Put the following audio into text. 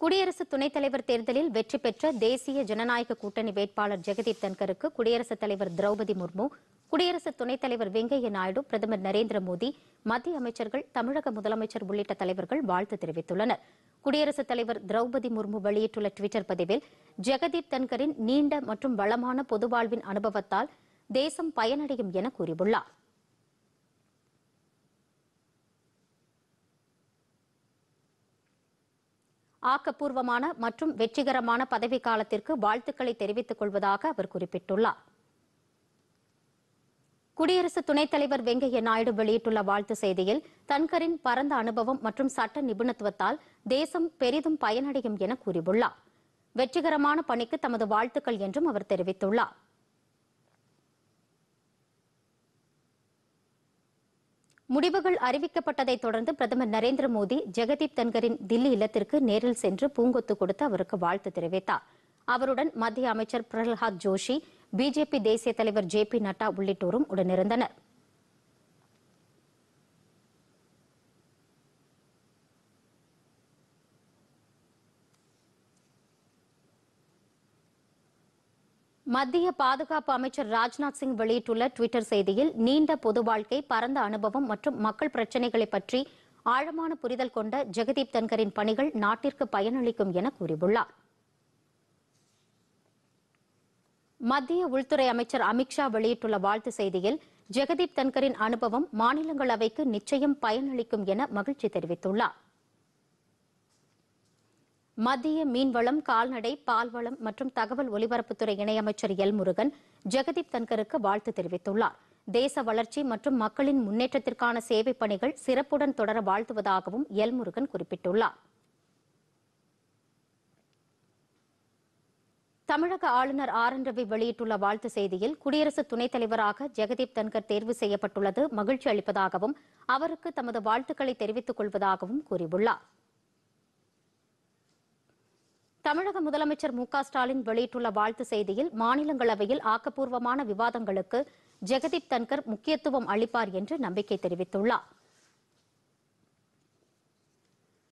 குடியரசு துணைத் தலைவர் தேர்தலில் வெற்றி பெற்ற தேசிய ஜனநாயக கூட்டணி வேட்பாளர் ஜெகதீப் தன்கருக்கு குடியரசுத் தலைவர் திரௌபதி முர்மு குடியரசு துணைத் தலைவர் வெங்கையா நாயுடு பிரதமர் நரேந்திர மோடி மத்திய அமைச்சர்கள் தமிழக முதலமைச்சர் உள்ளிட்ட தலைவர்கள் வாழ்த்து தெரிவித்துள்ளனர் குடியரசுத் தலைவர் திரௌபதி முர்மு வெளியிட்டுள்ள டுவிட்டர் பதிவில் ஜெகதீப் தன்கரின் நீண்ட மற்றும் வளமான பொதுவாழ்வின் அனுபவத்தால் தேசம் பயனடையும் என கூறியுள்ளாா் ஆக்கப்பூர்வமான மற்றும் வெற்றிகரமான பதவி காலத்திற்கு வாழ்த்துக்களை தெரிவித்துக் கொள்வதாக அவர் குறிப்பிட்டுள்ளார் குடியரசு துணைத் தலைவர் வெங்கையா நாயுடு வெளியிட்டுள்ள வாழ்த்து செய்தியில் தன்கரின் பரந்த அனுபவம் மற்றும் சட்ட நிபுணத்துவத்தால் தேசம் பெரிதும் பயனடையும் என கூறியுள்ளார் வெற்றிகரமான பணிக்கு தமது வாழ்த்துக்கள் என்றும் அவர் தெரிவித்துள்ளார் முடிவுகள் அறிவிக்கப்பட்டதை தொடர்ந்து பிரதமர் நரேந்திர மோடி ஜெகதீப் தன்கரின் தில்லி இல்லத்திற்கு நேரில் சென்று பூங்கொத்து கொடுத்து அவருக்கு வாழ்த்து தெரிவித்தார் அவருடன் மத்திய அமைச்சர் பிரகலாத் ஜோஷி பிஜேபி தேசிய தலைவர் ஜே பி நட்டா உள்ளிட்டோரும் உடனிருந்தனா் மத்திய பாதுகாப்பு அமைச்சர் ராஜ்நாத் சிங் வெளியிட்டுள்ள டுவிட்டர் செய்தியில் நீண்ட பொது வாழ்க்கை பரந்த அனுபவம் மற்றும் மக்கள் பிரச்சினைகளை பற்றி ஆழமான புரிதல் கொண்ட ஜெகதீப் தன்கரின் பணிகள் நாட்டிற்கு பயனளிக்கும் என கூறியுள்ளார் மத்திய உள்துறை அமைச்சர் அமித்ஷா வெளியிட்டுள்ள வாழ்த்து செய்தியில் ஜெகதீப் தன்கரின் அனுபவம் மாநிலங்களவைக்கு நிச்சயம் பயனளிக்கும் என மகிழ்ச்சி தெரிவித்துள்ளார் மத்திய மீன்வளம் கால்நடை பால்வளம் மற்றும் தகவல் ஒலிபரப்புத்துறை இணையமைச்சர் எல் முருகன் ஜெகதீப் தன்கருக்கு வாழ்த்து தெரிவித்துள்ளார் தேச வளர்ச்சி மற்றும் மக்களின் முன்னேற்றத்திற்கான சேவை பணிகள் சிறப்புடன் தொடர வாழ்த்துவதாகவும் எல் முருகன் குறிப்பிட்டுள்ளார் தமிழக ஆளுநர் ஆர் என் ரவி வெளியிட்டுள்ள வாழ்த்து செய்தியில் குடியரசு துணைத் தலைவராக ஜெகதீப் தன்கர் தேர்வு செய்யப்பட்டுள்ளது மகிழ்ச்சி அளிப்பதாகவும் அவருக்கு தமது வாழ்த்துக்களை தெரிவித்துக் கொள்வதாகவும் கூறியுள்ளாா் தமிழக முதலமைச்சர் மு ஸ்டாலின் வெளியிட்டுள்ள வாழ்த்து செய்தியில் மாநிலங்களவையில் ஆக்கப்பூர்வமான விவாதங்களுக்கு ஜெகதீப் தன்கர் முக்கியத்துவம் அளிப்பார் என்று நம்பிக்கை தெரிவித்துள்ளார்